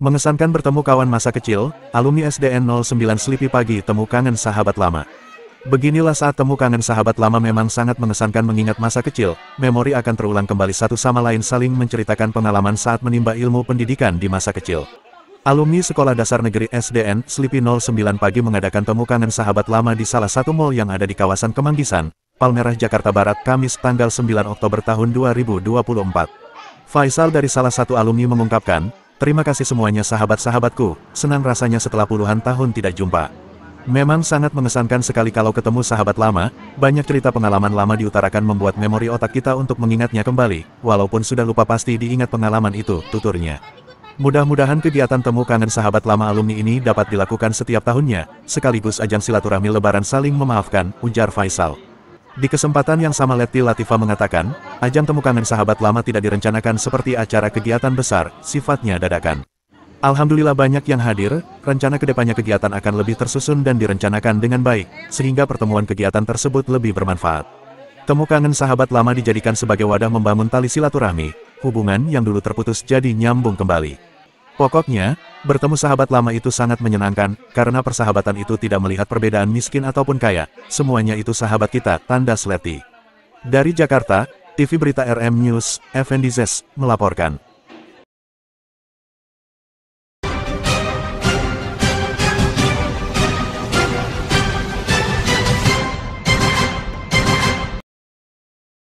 Mengesankan bertemu kawan masa kecil, alumni SDN 09 Sleepy Pagi Temu Kangen Sahabat Lama. Beginilah saat temu kangen sahabat lama memang sangat mengesankan mengingat masa kecil, memori akan terulang kembali satu sama lain saling menceritakan pengalaman saat menimba ilmu pendidikan di masa kecil. Alumni Sekolah Dasar Negeri SDN Sleepy 09 pagi mengadakan temu kangen sahabat lama di salah satu mall yang ada di kawasan Kemanggisan, Palmerah, Jakarta Barat, Kamis tanggal 9 Oktober tahun 2024. Faisal dari salah satu alumni mengungkapkan, Terima kasih semuanya sahabat-sahabatku, senang rasanya setelah puluhan tahun tidak jumpa. Memang sangat mengesankan sekali kalau ketemu sahabat lama, banyak cerita pengalaman lama diutarakan membuat memori otak kita untuk mengingatnya kembali, walaupun sudah lupa pasti diingat pengalaman itu, tuturnya. Mudah-mudahan kegiatan temu kangen sahabat lama alumni ini dapat dilakukan setiap tahunnya, sekaligus ajang silaturahmi lebaran saling memaafkan, ujar Faisal. Di kesempatan yang sama Letty Latifa mengatakan, ajang temu sahabat lama tidak direncanakan seperti acara kegiatan besar, sifatnya dadakan. Alhamdulillah banyak yang hadir, rencana kedepannya kegiatan akan lebih tersusun dan direncanakan dengan baik, sehingga pertemuan kegiatan tersebut lebih bermanfaat. Temu kangen sahabat lama dijadikan sebagai wadah membangun tali silaturahmi, hubungan yang dulu terputus jadi nyambung kembali. Pokoknya, Bertemu sahabat lama itu sangat menyenangkan, karena persahabatan itu tidak melihat perbedaan miskin ataupun kaya, semuanya itu sahabat kita, tanda Sleti. Dari Jakarta, TV Berita RM News, Effendi Zes, melaporkan.